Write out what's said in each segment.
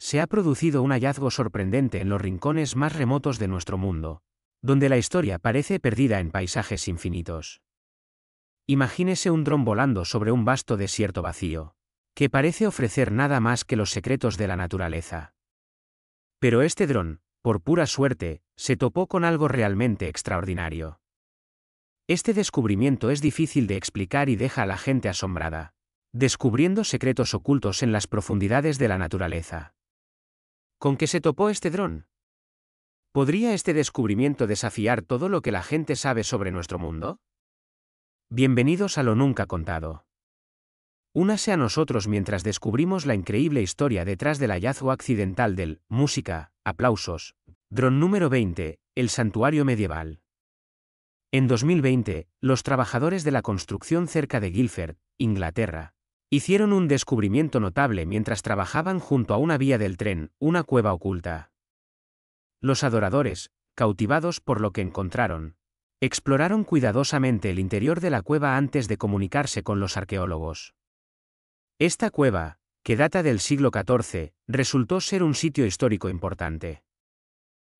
se ha producido un hallazgo sorprendente en los rincones más remotos de nuestro mundo, donde la historia parece perdida en paisajes infinitos. Imagínese un dron volando sobre un vasto desierto vacío, que parece ofrecer nada más que los secretos de la naturaleza. Pero este dron, por pura suerte, se topó con algo realmente extraordinario. Este descubrimiento es difícil de explicar y deja a la gente asombrada, descubriendo secretos ocultos en las profundidades de la naturaleza. ¿Con qué se topó este dron? ¿Podría este descubrimiento desafiar todo lo que la gente sabe sobre nuestro mundo? Bienvenidos a Lo Nunca Contado. Únase a nosotros mientras descubrimos la increíble historia detrás del hallazgo accidental del Música, Aplausos, Dron número 20, el Santuario Medieval. En 2020, los trabajadores de la construcción cerca de Guilford, Inglaterra, Hicieron un descubrimiento notable mientras trabajaban junto a una vía del tren, una cueva oculta. Los adoradores, cautivados por lo que encontraron, exploraron cuidadosamente el interior de la cueva antes de comunicarse con los arqueólogos. Esta cueva, que data del siglo XIV, resultó ser un sitio histórico importante.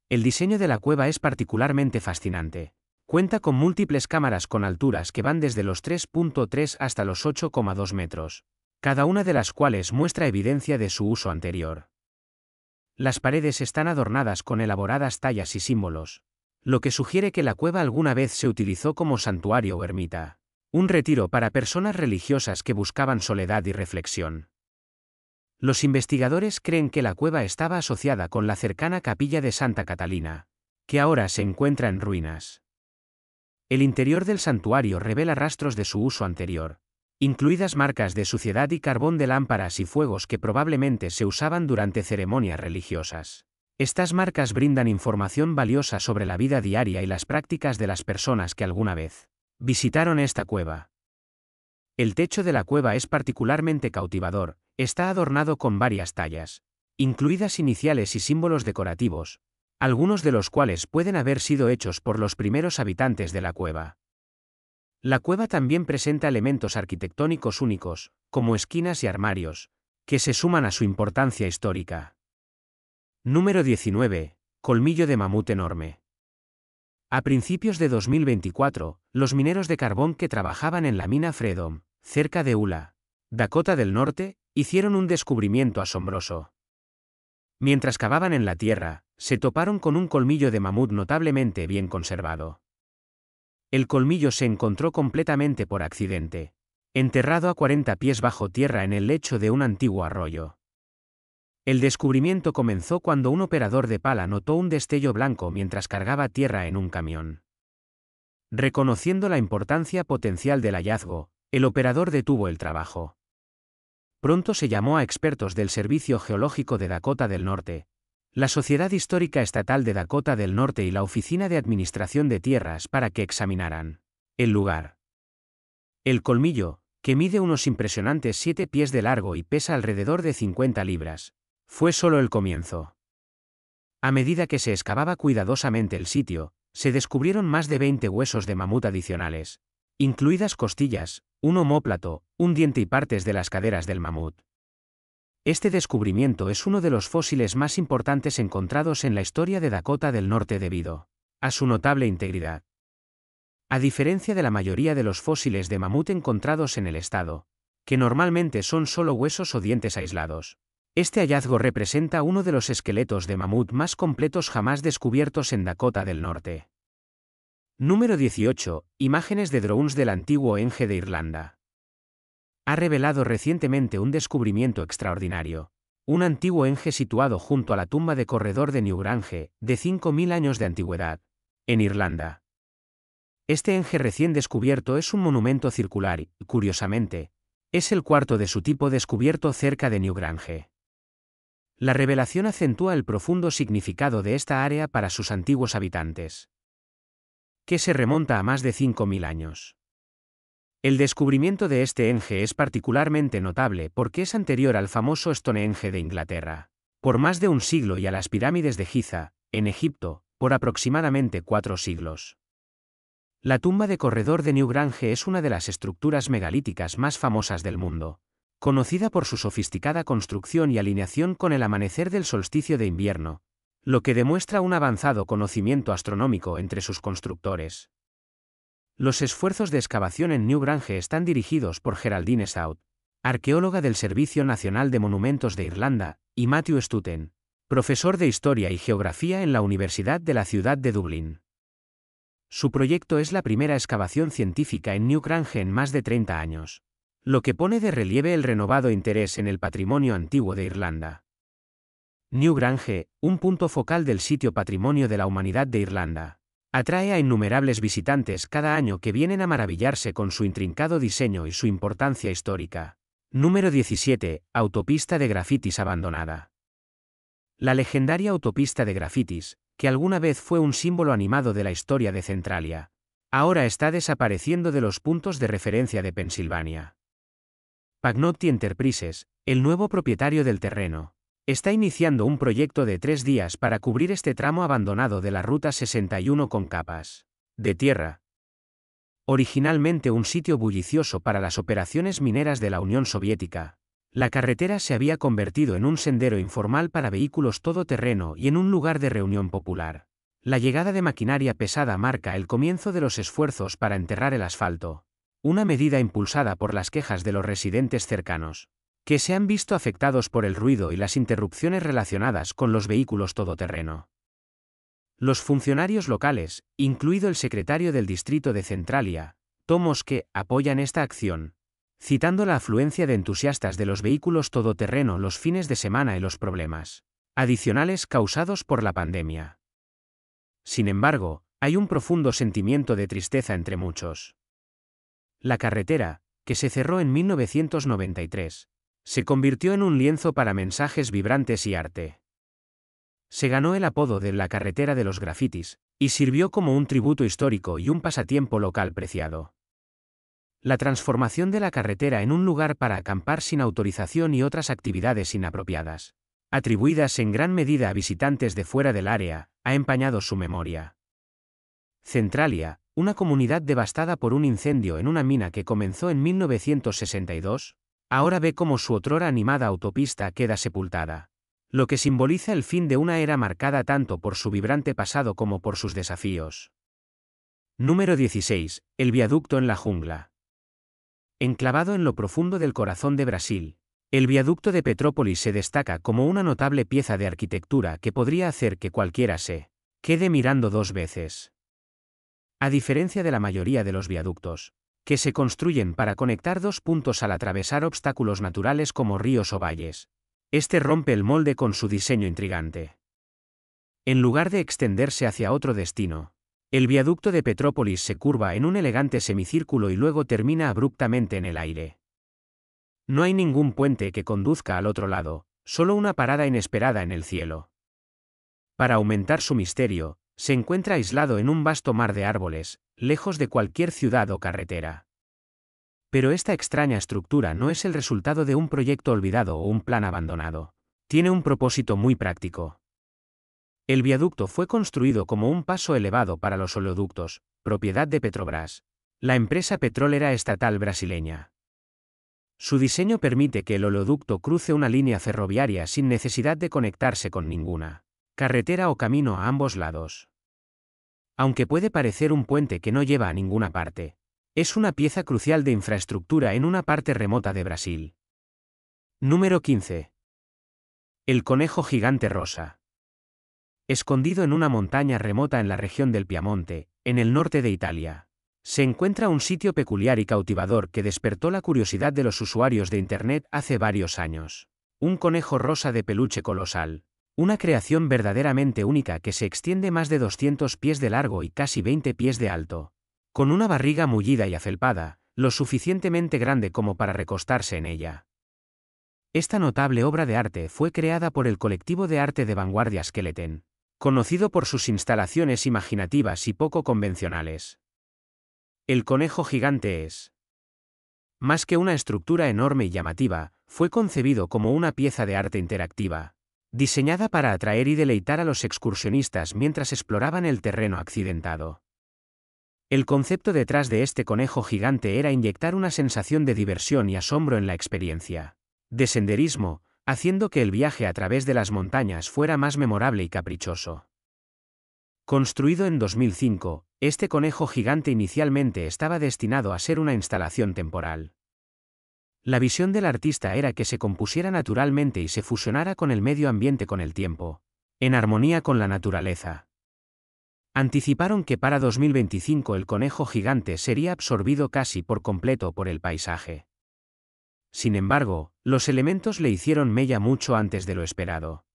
El diseño de la cueva es particularmente fascinante. Cuenta con múltiples cámaras con alturas que van desde los 3.3 hasta los 8,2 metros, cada una de las cuales muestra evidencia de su uso anterior. Las paredes están adornadas con elaboradas tallas y símbolos, lo que sugiere que la cueva alguna vez se utilizó como santuario o ermita, un retiro para personas religiosas que buscaban soledad y reflexión. Los investigadores creen que la cueva estaba asociada con la cercana capilla de Santa Catalina, que ahora se encuentra en ruinas. El interior del santuario revela rastros de su uso anterior, incluidas marcas de suciedad y carbón de lámparas y fuegos que probablemente se usaban durante ceremonias religiosas. Estas marcas brindan información valiosa sobre la vida diaria y las prácticas de las personas que alguna vez visitaron esta cueva. El techo de la cueva es particularmente cautivador, está adornado con varias tallas, incluidas iniciales y símbolos decorativos, algunos de los cuales pueden haber sido hechos por los primeros habitantes de la cueva. La cueva también presenta elementos arquitectónicos únicos, como esquinas y armarios, que se suman a su importancia histórica. Número 19. Colmillo de mamut enorme. A principios de 2024, los mineros de carbón que trabajaban en la mina Fredom, cerca de Ula, Dakota del Norte, hicieron un descubrimiento asombroso. Mientras cavaban en la tierra, se toparon con un colmillo de mamut notablemente bien conservado. El colmillo se encontró completamente por accidente, enterrado a 40 pies bajo tierra en el lecho de un antiguo arroyo. El descubrimiento comenzó cuando un operador de pala notó un destello blanco mientras cargaba tierra en un camión. Reconociendo la importancia potencial del hallazgo, el operador detuvo el trabajo. Pronto se llamó a expertos del Servicio Geológico de Dakota del Norte, la Sociedad Histórica Estatal de Dakota del Norte y la Oficina de Administración de Tierras para que examinaran el lugar. El colmillo, que mide unos impresionantes 7 pies de largo y pesa alrededor de 50 libras, fue solo el comienzo. A medida que se excavaba cuidadosamente el sitio, se descubrieron más de 20 huesos de mamut adicionales, incluidas costillas, un homóplato, un diente y partes de las caderas del mamut. Este descubrimiento es uno de los fósiles más importantes encontrados en la historia de Dakota del Norte debido a su notable integridad. A diferencia de la mayoría de los fósiles de mamut encontrados en el estado, que normalmente son solo huesos o dientes aislados, este hallazgo representa uno de los esqueletos de mamut más completos jamás descubiertos en Dakota del Norte. Número 18. Imágenes de drones del antiguo Enge de Irlanda. Ha revelado recientemente un descubrimiento extraordinario. Un antiguo enje situado junto a la tumba de corredor de Newgrange, de 5.000 años de antigüedad, en Irlanda. Este enje recién descubierto es un monumento circular y, curiosamente, es el cuarto de su tipo descubierto cerca de Newgrange. La revelación acentúa el profundo significado de esta área para sus antiguos habitantes que se remonta a más de 5.000 años. El descubrimiento de este enje es particularmente notable porque es anterior al famoso Stonehenge de Inglaterra. Por más de un siglo y a las pirámides de Giza, en Egipto, por aproximadamente cuatro siglos. La tumba de corredor de Newgrange es una de las estructuras megalíticas más famosas del mundo, conocida por su sofisticada construcción y alineación con el amanecer del solsticio de invierno, lo que demuestra un avanzado conocimiento astronómico entre sus constructores. Los esfuerzos de excavación en Newgrange están dirigidos por Geraldine Stout, arqueóloga del Servicio Nacional de Monumentos de Irlanda, y Matthew Stuten, profesor de Historia y Geografía en la Universidad de la Ciudad de Dublín. Su proyecto es la primera excavación científica en Newgrange en más de 30 años, lo que pone de relieve el renovado interés en el patrimonio antiguo de Irlanda. Newgrange, un punto focal del sitio Patrimonio de la Humanidad de Irlanda. Atrae a innumerables visitantes cada año que vienen a maravillarse con su intrincado diseño y su importancia histórica. Número 17. Autopista de grafitis abandonada. La legendaria autopista de grafitis, que alguna vez fue un símbolo animado de la historia de Centralia, ahora está desapareciendo de los puntos de referencia de Pensilvania. Pagnotti Enterprises, el nuevo propietario del terreno, Está iniciando un proyecto de tres días para cubrir este tramo abandonado de la Ruta 61 con capas de tierra. Originalmente un sitio bullicioso para las operaciones mineras de la Unión Soviética, la carretera se había convertido en un sendero informal para vehículos todoterreno y en un lugar de reunión popular. La llegada de maquinaria pesada marca el comienzo de los esfuerzos para enterrar el asfalto, una medida impulsada por las quejas de los residentes cercanos que se han visto afectados por el ruido y las interrupciones relacionadas con los vehículos todoterreno. Los funcionarios locales, incluido el secretario del distrito de Centralia, Tomos que apoyan esta acción, citando la afluencia de entusiastas de los vehículos todoterreno los fines de semana y los problemas adicionales causados por la pandemia. Sin embargo, hay un profundo sentimiento de tristeza entre muchos. La carretera, que se cerró en 1993, se convirtió en un lienzo para mensajes vibrantes y arte. Se ganó el apodo de la carretera de los grafitis, y sirvió como un tributo histórico y un pasatiempo local preciado. La transformación de la carretera en un lugar para acampar sin autorización y otras actividades inapropiadas, atribuidas en gran medida a visitantes de fuera del área, ha empañado su memoria. Centralia, una comunidad devastada por un incendio en una mina que comenzó en 1962, Ahora ve cómo su otrora animada autopista queda sepultada. Lo que simboliza el fin de una era marcada tanto por su vibrante pasado como por sus desafíos. Número 16. El viaducto en la jungla. Enclavado en lo profundo del corazón de Brasil, el viaducto de Petrópolis se destaca como una notable pieza de arquitectura que podría hacer que cualquiera se quede mirando dos veces. A diferencia de la mayoría de los viaductos, que se construyen para conectar dos puntos al atravesar obstáculos naturales como ríos o valles. Este rompe el molde con su diseño intrigante. En lugar de extenderse hacia otro destino, el viaducto de Petrópolis se curva en un elegante semicírculo y luego termina abruptamente en el aire. No hay ningún puente que conduzca al otro lado, solo una parada inesperada en el cielo. Para aumentar su misterio, se encuentra aislado en un vasto mar de árboles, lejos de cualquier ciudad o carretera. Pero esta extraña estructura no es el resultado de un proyecto olvidado o un plan abandonado. Tiene un propósito muy práctico. El viaducto fue construido como un paso elevado para los oleoductos, propiedad de Petrobras, la empresa petrolera estatal brasileña. Su diseño permite que el oleoducto cruce una línea ferroviaria sin necesidad de conectarse con ninguna carretera o camino a ambos lados aunque puede parecer un puente que no lleva a ninguna parte, es una pieza crucial de infraestructura en una parte remota de Brasil. Número 15. El conejo gigante rosa. Escondido en una montaña remota en la región del Piamonte, en el norte de Italia, se encuentra un sitio peculiar y cautivador que despertó la curiosidad de los usuarios de Internet hace varios años. Un conejo rosa de peluche colosal, una creación verdaderamente única que se extiende más de 200 pies de largo y casi 20 pies de alto. Con una barriga mullida y acelpada, lo suficientemente grande como para recostarse en ella. Esta notable obra de arte fue creada por el colectivo de arte de vanguardia Skeleton, conocido por sus instalaciones imaginativas y poco convencionales. El conejo gigante es, más que una estructura enorme y llamativa, fue concebido como una pieza de arte interactiva, diseñada para atraer y deleitar a los excursionistas mientras exploraban el terreno accidentado. El concepto detrás de este conejo gigante era inyectar una sensación de diversión y asombro en la experiencia, de senderismo, haciendo que el viaje a través de las montañas fuera más memorable y caprichoso. Construido en 2005, este conejo gigante inicialmente estaba destinado a ser una instalación temporal. La visión del artista era que se compusiera naturalmente y se fusionara con el medio ambiente con el tiempo, en armonía con la naturaleza. Anticiparon que para 2025 el conejo gigante sería absorbido casi por completo por el paisaje. Sin embargo, los elementos le hicieron mella mucho antes de lo esperado.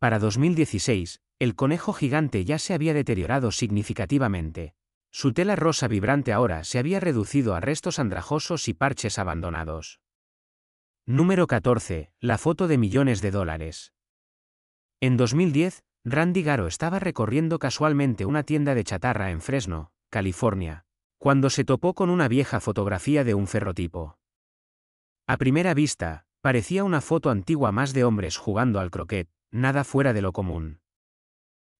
Para 2016, el conejo gigante ya se había deteriorado significativamente, su tela rosa vibrante ahora se había reducido a restos andrajosos y parches abandonados. Número 14. La foto de millones de dólares. En 2010, Randy Garo estaba recorriendo casualmente una tienda de chatarra en Fresno, California, cuando se topó con una vieja fotografía de un ferrotipo. A primera vista, parecía una foto antigua más de hombres jugando al croquet, nada fuera de lo común.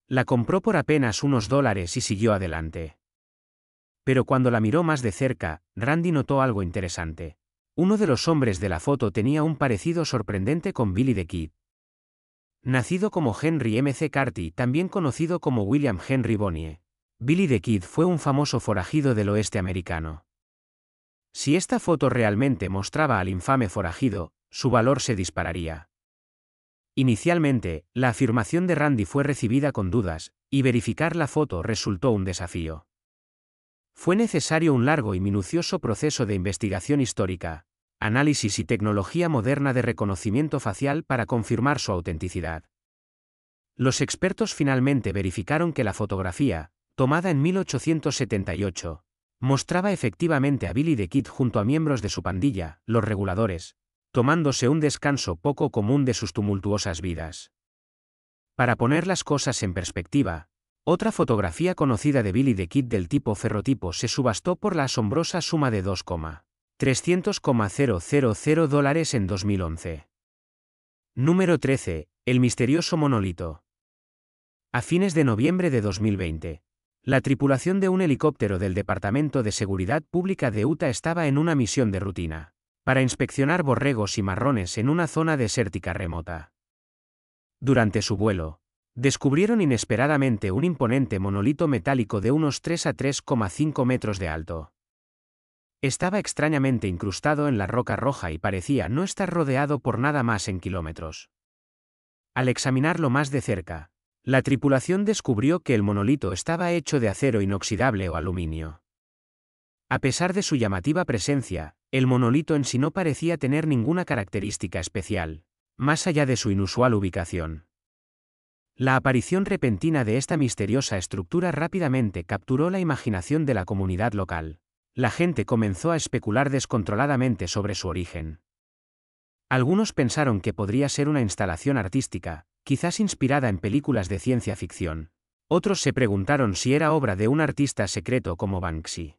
La compró por apenas unos dólares y siguió adelante. Pero cuando la miró más de cerca, Randy notó algo interesante. Uno de los hombres de la foto tenía un parecido sorprendente con Billy the Kid. Nacido como Henry C. Carty, también conocido como William Henry Bonnie, Billy the Kid fue un famoso forajido del oeste americano. Si esta foto realmente mostraba al infame forajido, su valor se dispararía. Inicialmente, la afirmación de Randy fue recibida con dudas, y verificar la foto resultó un desafío. Fue necesario un largo y minucioso proceso de investigación histórica, análisis y tecnología moderna de reconocimiento facial para confirmar su autenticidad. Los expertos finalmente verificaron que la fotografía, tomada en 1878, mostraba efectivamente a Billy the Kid junto a miembros de su pandilla, los reguladores, tomándose un descanso poco común de sus tumultuosas vidas. Para poner las cosas en perspectiva, otra fotografía conocida de Billy the Kid del tipo ferrotipo se subastó por la asombrosa suma de 2,300,000 dólares en 2011. Número 13. El misterioso monolito. A fines de noviembre de 2020, la tripulación de un helicóptero del Departamento de Seguridad Pública de Utah estaba en una misión de rutina, para inspeccionar borregos y marrones en una zona desértica remota. Durante su vuelo, descubrieron inesperadamente un imponente monolito metálico de unos 3 a 3,5 metros de alto. Estaba extrañamente incrustado en la roca roja y parecía no estar rodeado por nada más en kilómetros. Al examinarlo más de cerca, la tripulación descubrió que el monolito estaba hecho de acero inoxidable o aluminio. A pesar de su llamativa presencia, el monolito en sí no parecía tener ninguna característica especial, más allá de su inusual ubicación. La aparición repentina de esta misteriosa estructura rápidamente capturó la imaginación de la comunidad local. La gente comenzó a especular descontroladamente sobre su origen. Algunos pensaron que podría ser una instalación artística, quizás inspirada en películas de ciencia ficción. Otros se preguntaron si era obra de un artista secreto como Banksy.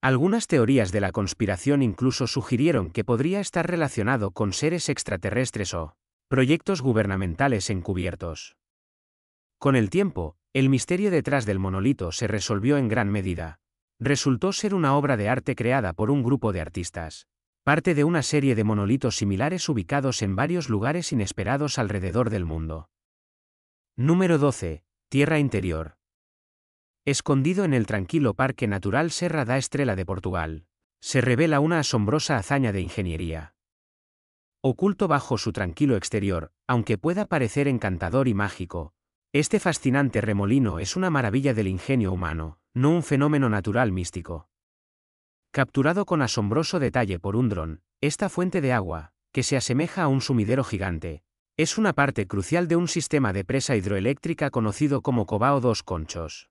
Algunas teorías de la conspiración incluso sugirieron que podría estar relacionado con seres extraterrestres o, Proyectos gubernamentales encubiertos. Con el tiempo, el misterio detrás del monolito se resolvió en gran medida. Resultó ser una obra de arte creada por un grupo de artistas, parte de una serie de monolitos similares ubicados en varios lugares inesperados alrededor del mundo. Número 12. Tierra Interior. Escondido en el tranquilo Parque Natural Serra da Estrela de Portugal, se revela una asombrosa hazaña de ingeniería Oculto bajo su tranquilo exterior, aunque pueda parecer encantador y mágico, este fascinante remolino es una maravilla del ingenio humano, no un fenómeno natural místico. Capturado con asombroso detalle por un dron, esta fuente de agua, que se asemeja a un sumidero gigante, es una parte crucial de un sistema de presa hidroeléctrica conocido como Cobao dos Conchos.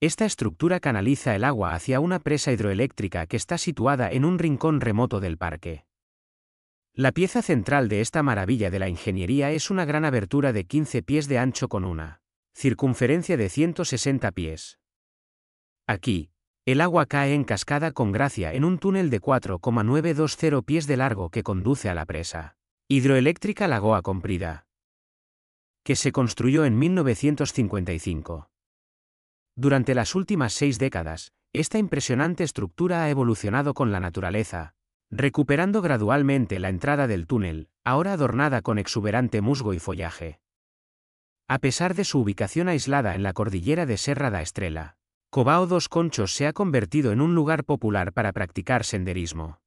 Esta estructura canaliza el agua hacia una presa hidroeléctrica que está situada en un rincón remoto del parque. La pieza central de esta maravilla de la ingeniería es una gran abertura de 15 pies de ancho con una circunferencia de 160 pies. Aquí, el agua cae en cascada con gracia en un túnel de 4,920 pies de largo que conduce a la presa hidroeléctrica Lagoa Comprida, que se construyó en 1955. Durante las últimas seis décadas, esta impresionante estructura ha evolucionado con la naturaleza, recuperando gradualmente la entrada del túnel, ahora adornada con exuberante musgo y follaje. A pesar de su ubicación aislada en la cordillera de Serra da Estrela, Cobao dos Conchos se ha convertido en un lugar popular para practicar senderismo.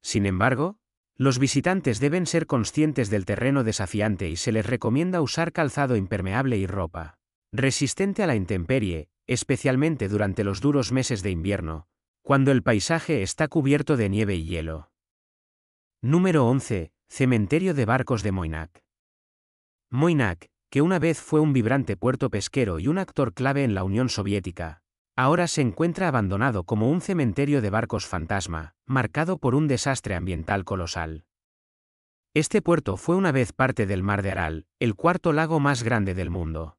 Sin embargo, los visitantes deben ser conscientes del terreno desafiante y se les recomienda usar calzado impermeable y ropa, resistente a la intemperie, especialmente durante los duros meses de invierno, cuando el paisaje está cubierto de nieve y hielo. Número 11. Cementerio de barcos de Moinac. Moinac, que una vez fue un vibrante puerto pesquero y un actor clave en la Unión Soviética, ahora se encuentra abandonado como un cementerio de barcos fantasma, marcado por un desastre ambiental colosal. Este puerto fue una vez parte del Mar de Aral, el cuarto lago más grande del mundo.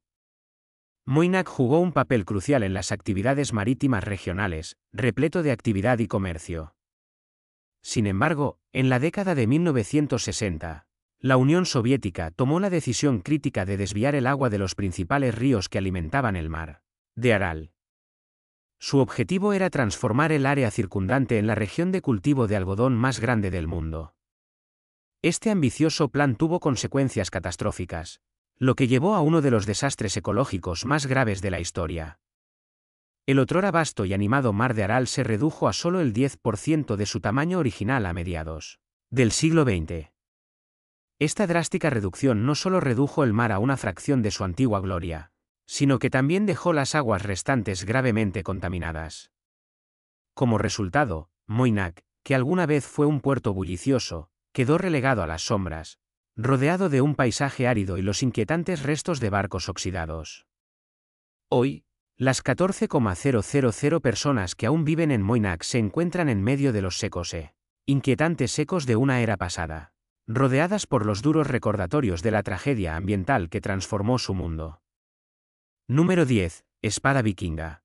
Moinak jugó un papel crucial en las actividades marítimas regionales, repleto de actividad y comercio. Sin embargo, en la década de 1960, la Unión Soviética tomó la decisión crítica de desviar el agua de los principales ríos que alimentaban el mar, de Aral. Su objetivo era transformar el área circundante en la región de cultivo de algodón más grande del mundo. Este ambicioso plan tuvo consecuencias catastróficas, lo que llevó a uno de los desastres ecológicos más graves de la historia. El otrora vasto y animado mar de Aral se redujo a solo el 10% de su tamaño original a mediados del siglo XX. Esta drástica reducción no solo redujo el mar a una fracción de su antigua gloria, sino que también dejó las aguas restantes gravemente contaminadas. Como resultado, Moinac, que alguna vez fue un puerto bullicioso, quedó relegado a las sombras, rodeado de un paisaje árido y los inquietantes restos de barcos oxidados. Hoy, las 14,000 personas que aún viven en Moinac se encuentran en medio de los secos e inquietantes secos de una era pasada, rodeadas por los duros recordatorios de la tragedia ambiental que transformó su mundo. Número 10. Espada vikinga.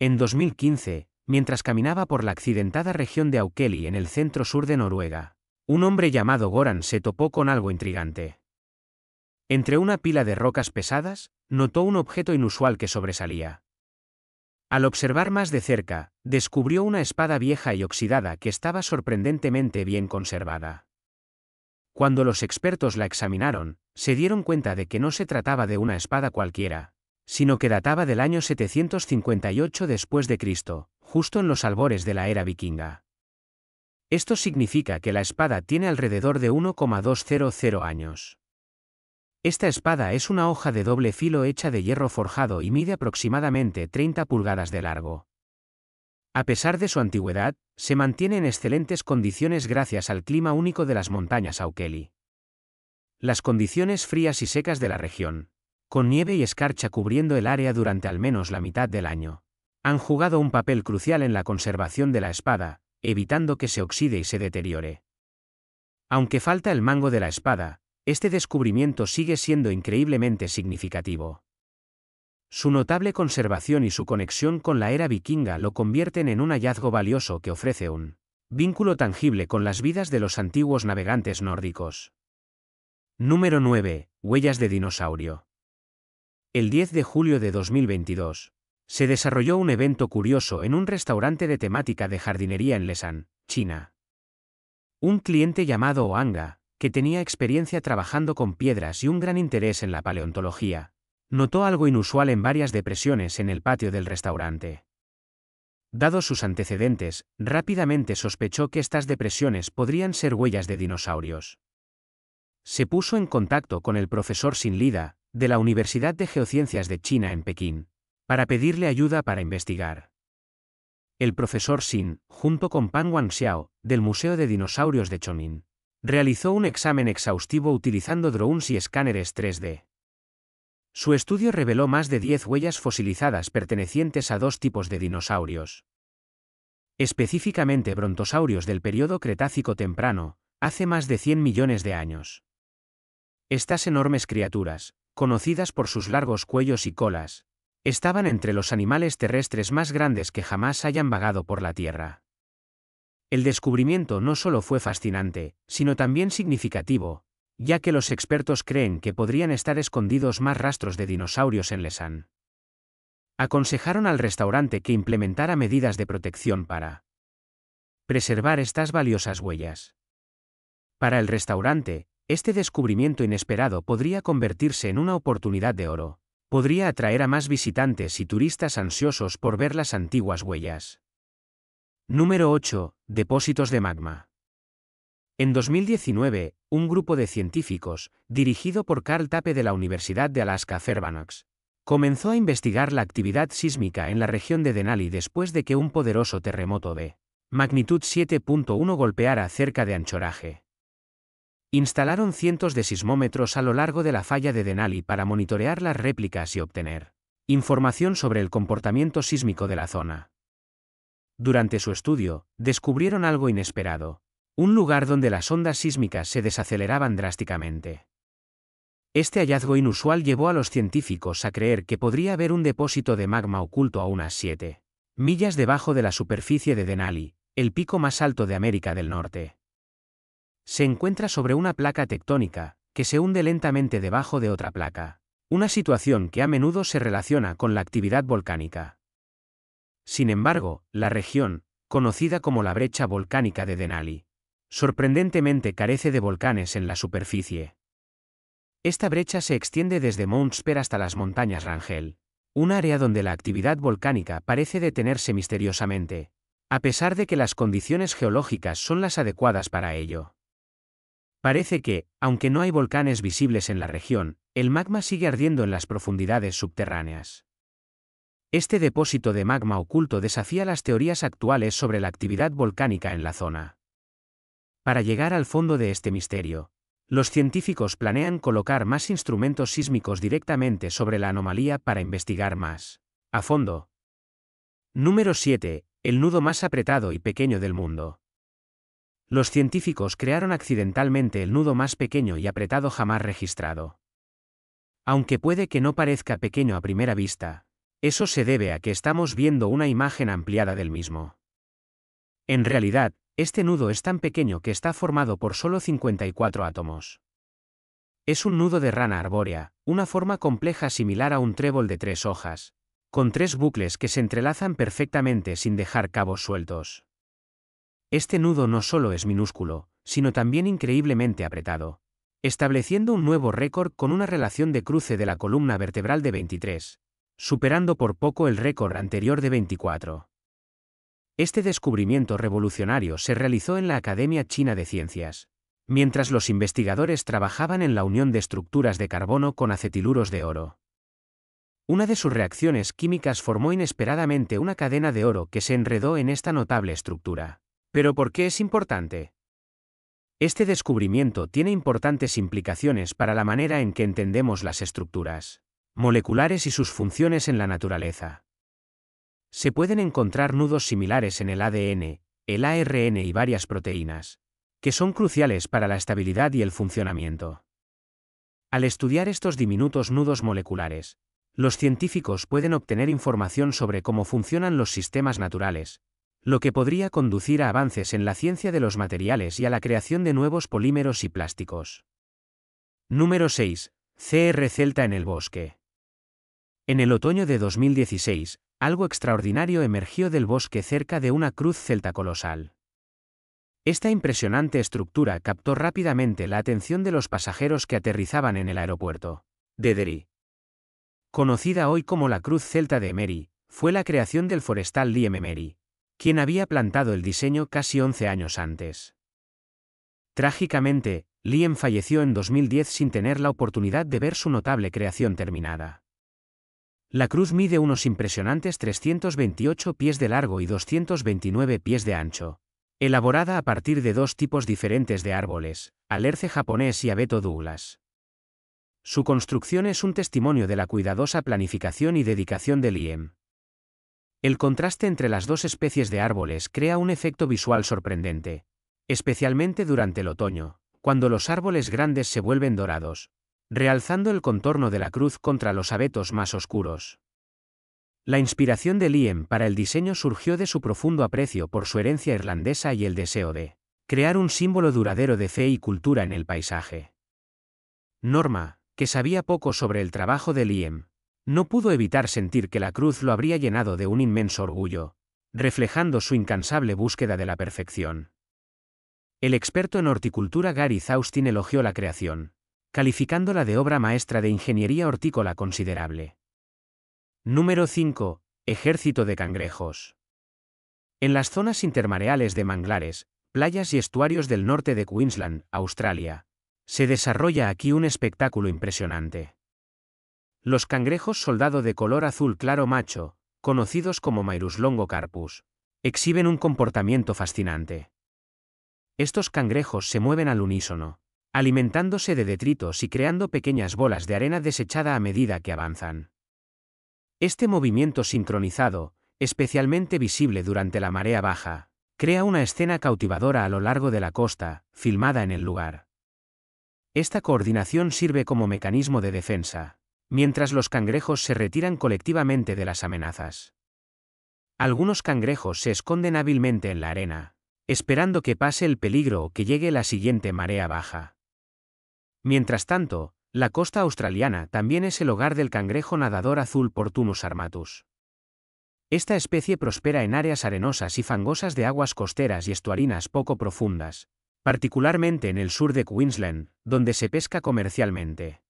En 2015, mientras caminaba por la accidentada región de Aukeli en el centro sur de Noruega, un hombre llamado Goran se topó con algo intrigante. Entre una pila de rocas pesadas, notó un objeto inusual que sobresalía. Al observar más de cerca, descubrió una espada vieja y oxidada que estaba sorprendentemente bien conservada. Cuando los expertos la examinaron, se dieron cuenta de que no se trataba de una espada cualquiera, sino que databa del año 758 después de Cristo, justo en los albores de la era vikinga. Esto significa que la espada tiene alrededor de 1,200 años. Esta espada es una hoja de doble filo hecha de hierro forjado y mide aproximadamente 30 pulgadas de largo. A pesar de su antigüedad, se mantiene en excelentes condiciones gracias al clima único de las montañas Aukeli. Las condiciones frías y secas de la región, con nieve y escarcha cubriendo el área durante al menos la mitad del año, han jugado un papel crucial en la conservación de la espada, evitando que se oxide y se deteriore. Aunque falta el mango de la espada, este descubrimiento sigue siendo increíblemente significativo. Su notable conservación y su conexión con la era vikinga lo convierten en un hallazgo valioso que ofrece un vínculo tangible con las vidas de los antiguos navegantes nórdicos. Número 9. Huellas de dinosaurio. El 10 de julio de 2022, se desarrolló un evento curioso en un restaurante de temática de jardinería en Lesan, China. Un cliente llamado Oanga, que tenía experiencia trabajando con piedras y un gran interés en la paleontología, notó algo inusual en varias depresiones en el patio del restaurante. Dados sus antecedentes, rápidamente sospechó que estas depresiones podrían ser huellas de dinosaurios. Se puso en contacto con el profesor Sin Lida, de la Universidad de Geociencias de China en Pekín, para pedirle ayuda para investigar. El profesor Sin, junto con Pan Xiao, del Museo de Dinosaurios de Chonin, realizó un examen exhaustivo utilizando drones y escáneres 3D. Su estudio reveló más de 10 huellas fosilizadas pertenecientes a dos tipos de dinosaurios. Específicamente brontosaurios del periodo Cretácico temprano, hace más de 100 millones de años. Estas enormes criaturas, conocidas por sus largos cuellos y colas, Estaban entre los animales terrestres más grandes que jamás hayan vagado por la Tierra. El descubrimiento no solo fue fascinante, sino también significativo, ya que los expertos creen que podrían estar escondidos más rastros de dinosaurios en Lesan. Aconsejaron al restaurante que implementara medidas de protección para preservar estas valiosas huellas. Para el restaurante, este descubrimiento inesperado podría convertirse en una oportunidad de oro, podría atraer a más visitantes y turistas ansiosos por ver las antiguas huellas. Número 8. Depósitos de magma. En 2019, un grupo de científicos, dirigido por Carl Tape de la Universidad de Alaska Fairbanks, comenzó a investigar la actividad sísmica en la región de Denali después de que un poderoso terremoto de magnitud 7.1 golpeara cerca de Anchoraje. Instalaron cientos de sismómetros a lo largo de la falla de Denali para monitorear las réplicas y obtener información sobre el comportamiento sísmico de la zona. Durante su estudio, descubrieron algo inesperado, un lugar donde las ondas sísmicas se desaceleraban drásticamente. Este hallazgo inusual llevó a los científicos a creer que podría haber un depósito de magma oculto a unas 7 millas debajo de la superficie de Denali, el pico más alto de América del Norte. Se encuentra sobre una placa tectónica, que se hunde lentamente debajo de otra placa, una situación que a menudo se relaciona con la actividad volcánica. Sin embargo, la región, conocida como la brecha volcánica de Denali, sorprendentemente carece de volcanes en la superficie. Esta brecha se extiende desde Mount Sper hasta las montañas Rangel, un área donde la actividad volcánica parece detenerse misteriosamente, a pesar de que las condiciones geológicas son las adecuadas para ello. Parece que, aunque no hay volcanes visibles en la región, el magma sigue ardiendo en las profundidades subterráneas. Este depósito de magma oculto desafía las teorías actuales sobre la actividad volcánica en la zona. Para llegar al fondo de este misterio, los científicos planean colocar más instrumentos sísmicos directamente sobre la anomalía para investigar más. A fondo. Número 7. El nudo más apretado y pequeño del mundo. Los científicos crearon accidentalmente el nudo más pequeño y apretado jamás registrado. Aunque puede que no parezca pequeño a primera vista, eso se debe a que estamos viendo una imagen ampliada del mismo. En realidad, este nudo es tan pequeño que está formado por solo 54 átomos. Es un nudo de rana arbórea, una forma compleja similar a un trébol de tres hojas, con tres bucles que se entrelazan perfectamente sin dejar cabos sueltos. Este nudo no solo es minúsculo, sino también increíblemente apretado, estableciendo un nuevo récord con una relación de cruce de la columna vertebral de 23, superando por poco el récord anterior de 24. Este descubrimiento revolucionario se realizó en la Academia China de Ciencias, mientras los investigadores trabajaban en la unión de estructuras de carbono con acetiluros de oro. Una de sus reacciones químicas formó inesperadamente una cadena de oro que se enredó en esta notable estructura. Pero ¿por qué es importante? Este descubrimiento tiene importantes implicaciones para la manera en que entendemos las estructuras moleculares y sus funciones en la naturaleza. Se pueden encontrar nudos similares en el ADN, el ARN y varias proteínas, que son cruciales para la estabilidad y el funcionamiento. Al estudiar estos diminutos nudos moleculares, los científicos pueden obtener información sobre cómo funcionan los sistemas naturales, lo que podría conducir a avances en la ciencia de los materiales y a la creación de nuevos polímeros y plásticos. Número 6. CR Celta en el bosque. En el otoño de 2016, algo extraordinario emergió del bosque cerca de una cruz celta colosal. Esta impresionante estructura captó rápidamente la atención de los pasajeros que aterrizaban en el aeropuerto de Derry. Conocida hoy como la Cruz Celta de Emery, fue la creación del forestal Liam Emery, quien había plantado el diseño casi 11 años antes. Trágicamente, Liem falleció en 2010 sin tener la oportunidad de ver su notable creación terminada. La cruz mide unos impresionantes 328 pies de largo y 229 pies de ancho, elaborada a partir de dos tipos diferentes de árboles, alerce japonés y abeto douglas. Su construcción es un testimonio de la cuidadosa planificación y dedicación de Liem, el contraste entre las dos especies de árboles crea un efecto visual sorprendente, especialmente durante el otoño, cuando los árboles grandes se vuelven dorados, realzando el contorno de la cruz contra los abetos más oscuros. La inspiración de Liam para el diseño surgió de su profundo aprecio por su herencia irlandesa y el deseo de crear un símbolo duradero de fe y cultura en el paisaje. Norma, que sabía poco sobre el trabajo de Liam, no pudo evitar sentir que la cruz lo habría llenado de un inmenso orgullo, reflejando su incansable búsqueda de la perfección. El experto en horticultura Gary Zaustin elogió la creación, calificándola de obra maestra de ingeniería hortícola considerable. Número 5. Ejército de cangrejos. En las zonas intermareales de manglares, playas y estuarios del norte de Queensland, Australia, se desarrolla aquí un espectáculo impresionante. Los cangrejos soldado de color azul claro macho, conocidos como Mairus longocarpus, exhiben un comportamiento fascinante. Estos cangrejos se mueven al unísono, alimentándose de detritos y creando pequeñas bolas de arena desechada a medida que avanzan. Este movimiento sincronizado, especialmente visible durante la marea baja, crea una escena cautivadora a lo largo de la costa, filmada en el lugar. Esta coordinación sirve como mecanismo de defensa, mientras los cangrejos se retiran colectivamente de las amenazas. Algunos cangrejos se esconden hábilmente en la arena, esperando que pase el peligro o que llegue la siguiente marea baja. Mientras tanto, la costa australiana también es el hogar del cangrejo nadador azul Portunus armatus. Esta especie prospera en áreas arenosas y fangosas de aguas costeras y estuarinas poco profundas, particularmente en el sur de Queensland, donde se pesca comercialmente.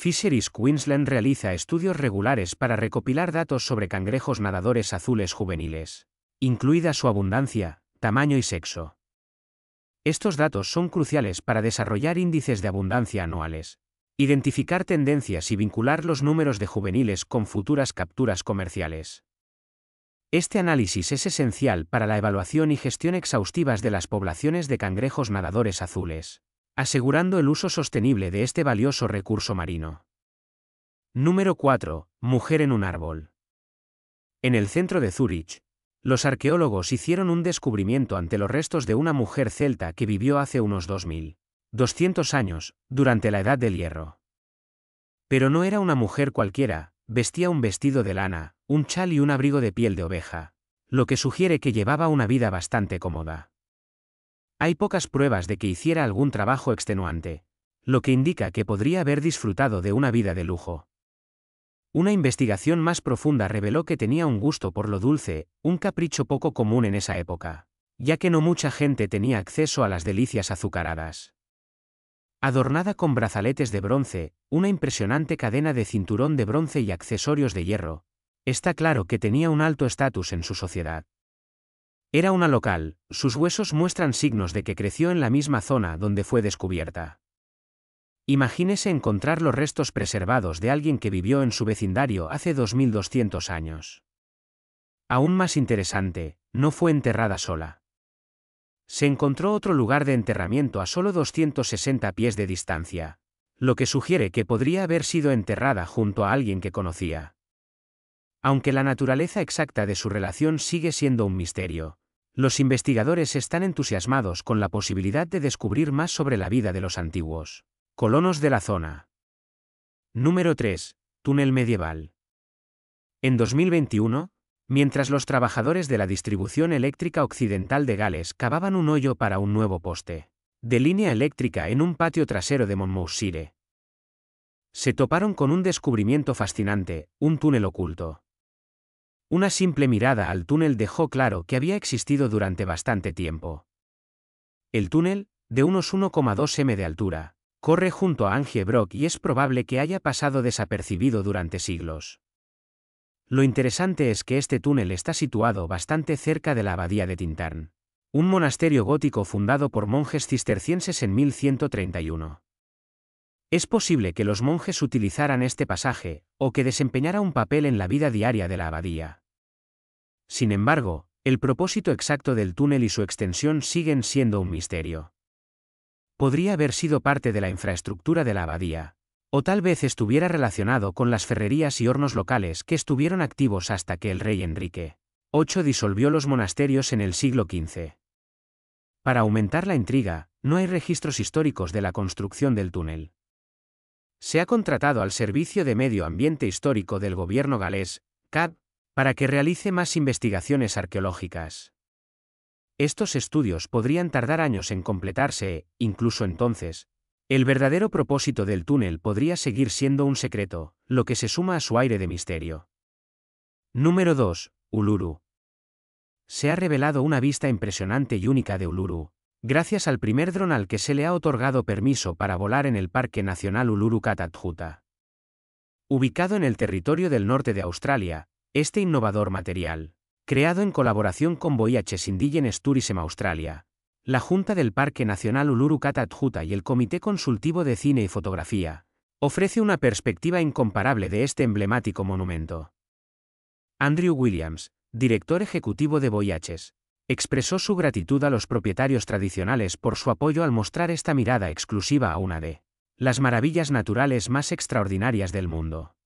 Fisheries Queensland realiza estudios regulares para recopilar datos sobre cangrejos nadadores azules juveniles, incluida su abundancia, tamaño y sexo. Estos datos son cruciales para desarrollar índices de abundancia anuales, identificar tendencias y vincular los números de juveniles con futuras capturas comerciales. Este análisis es esencial para la evaluación y gestión exhaustivas de las poblaciones de cangrejos nadadores azules asegurando el uso sostenible de este valioso recurso marino. Número 4. Mujer en un árbol. En el centro de Zúrich, los arqueólogos hicieron un descubrimiento ante los restos de una mujer celta que vivió hace unos 2.200 años, durante la Edad del Hierro. Pero no era una mujer cualquiera, vestía un vestido de lana, un chal y un abrigo de piel de oveja, lo que sugiere que llevaba una vida bastante cómoda. Hay pocas pruebas de que hiciera algún trabajo extenuante, lo que indica que podría haber disfrutado de una vida de lujo. Una investigación más profunda reveló que tenía un gusto por lo dulce, un capricho poco común en esa época, ya que no mucha gente tenía acceso a las delicias azucaradas. Adornada con brazaletes de bronce, una impresionante cadena de cinturón de bronce y accesorios de hierro, está claro que tenía un alto estatus en su sociedad. Era una local, sus huesos muestran signos de que creció en la misma zona donde fue descubierta. Imagínese encontrar los restos preservados de alguien que vivió en su vecindario hace 2200 años. Aún más interesante, no fue enterrada sola. Se encontró otro lugar de enterramiento a solo 260 pies de distancia, lo que sugiere que podría haber sido enterrada junto a alguien que conocía. Aunque la naturaleza exacta de su relación sigue siendo un misterio, los investigadores están entusiasmados con la posibilidad de descubrir más sobre la vida de los antiguos colonos de la zona. Número 3. Túnel medieval. En 2021, mientras los trabajadores de la distribución eléctrica occidental de Gales cavaban un hoyo para un nuevo poste de línea eléctrica en un patio trasero de Monmouthshire, se toparon con un descubrimiento fascinante, un túnel oculto. Una simple mirada al túnel dejó claro que había existido durante bastante tiempo. El túnel, de unos 1,2 m de altura, corre junto a Brock y es probable que haya pasado desapercibido durante siglos. Lo interesante es que este túnel está situado bastante cerca de la abadía de Tintarn, un monasterio gótico fundado por monjes cistercienses en 1131. Es posible que los monjes utilizaran este pasaje, o que desempeñara un papel en la vida diaria de la abadía. Sin embargo, el propósito exacto del túnel y su extensión siguen siendo un misterio. Podría haber sido parte de la infraestructura de la abadía, o tal vez estuviera relacionado con las ferrerías y hornos locales que estuvieron activos hasta que el rey Enrique VIII disolvió los monasterios en el siglo XV. Para aumentar la intriga, no hay registros históricos de la construcción del túnel se ha contratado al Servicio de Medio Ambiente Histórico del Gobierno galés, CAD, para que realice más investigaciones arqueológicas. Estos estudios podrían tardar años en completarse incluso entonces, el verdadero propósito del túnel podría seguir siendo un secreto, lo que se suma a su aire de misterio. Número 2. Uluru. Se ha revelado una vista impresionante y única de Uluru, gracias al primer dron al que se le ha otorgado permiso para volar en el Parque Nacional uluru katatjuta Ubicado en el territorio del norte de Australia, este innovador material, creado en colaboración con Voyages Indigenous Tourism Australia, la Junta del Parque Nacional uluru katatjuta y el Comité Consultivo de Cine y Fotografía, ofrece una perspectiva incomparable de este emblemático monumento. Andrew Williams, director ejecutivo de Voyages, expresó su gratitud a los propietarios tradicionales por su apoyo al mostrar esta mirada exclusiva a una de las maravillas naturales más extraordinarias del mundo.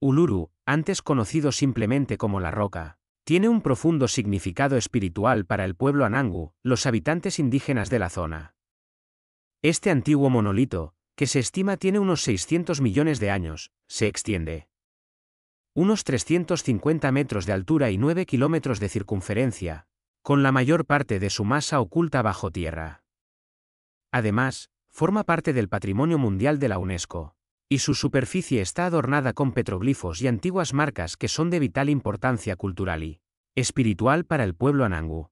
Uluru, antes conocido simplemente como la roca, tiene un profundo significado espiritual para el pueblo Anangu, los habitantes indígenas de la zona. Este antiguo monolito, que se estima tiene unos 600 millones de años, se extiende. Unos 350 metros de altura y 9 kilómetros de circunferencia, con la mayor parte de su masa oculta bajo tierra. Además, forma parte del Patrimonio Mundial de la UNESCO, y su superficie está adornada con petroglifos y antiguas marcas que son de vital importancia cultural y espiritual para el pueblo anangu.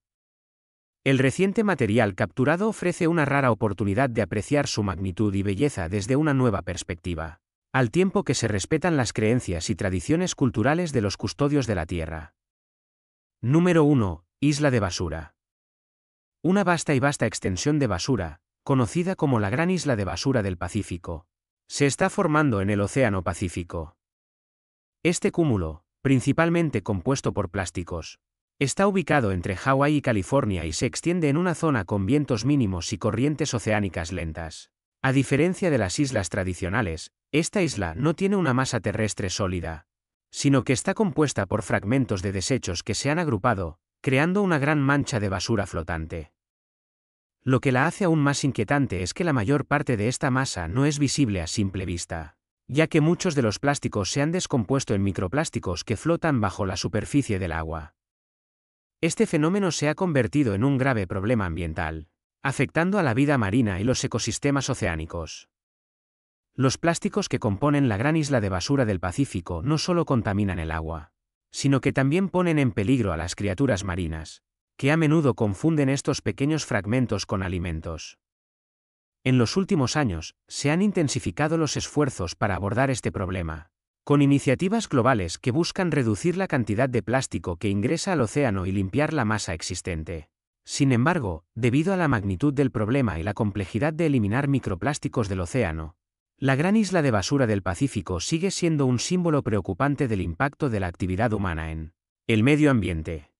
El reciente material capturado ofrece una rara oportunidad de apreciar su magnitud y belleza desde una nueva perspectiva, al tiempo que se respetan las creencias y tradiciones culturales de los custodios de la tierra. Número 1. Isla de basura. Una vasta y vasta extensión de basura, conocida como la Gran Isla de Basura del Pacífico, se está formando en el Océano Pacífico. Este cúmulo, principalmente compuesto por plásticos, está ubicado entre Hawái y California y se extiende en una zona con vientos mínimos y corrientes oceánicas lentas. A diferencia de las islas tradicionales, esta isla no tiene una masa terrestre sólida, sino que está compuesta por fragmentos de desechos que se han agrupado, creando una gran mancha de basura flotante. Lo que la hace aún más inquietante es que la mayor parte de esta masa no es visible a simple vista, ya que muchos de los plásticos se han descompuesto en microplásticos que flotan bajo la superficie del agua. Este fenómeno se ha convertido en un grave problema ambiental, afectando a la vida marina y los ecosistemas oceánicos. Los plásticos que componen la gran isla de basura del Pacífico no solo contaminan el agua, sino que también ponen en peligro a las criaturas marinas, que a menudo confunden estos pequeños fragmentos con alimentos. En los últimos años, se han intensificado los esfuerzos para abordar este problema, con iniciativas globales que buscan reducir la cantidad de plástico que ingresa al océano y limpiar la masa existente. Sin embargo, debido a la magnitud del problema y la complejidad de eliminar microplásticos del océano, la gran isla de basura del Pacífico sigue siendo un símbolo preocupante del impacto de la actividad humana en el medio ambiente.